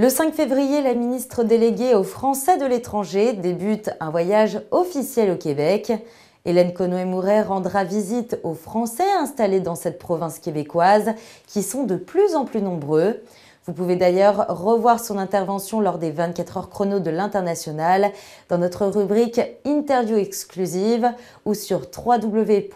Le 5 février, la ministre déléguée aux Français de l'étranger débute un voyage officiel au Québec. Hélène Conway-Mouret rendra visite aux Français installés dans cette province québécoise qui sont de plus en plus nombreux. Vous pouvez d'ailleurs revoir son intervention lors des 24 heures chrono de l'international dans notre rubrique Interview exclusive ou sur www.news21.tv.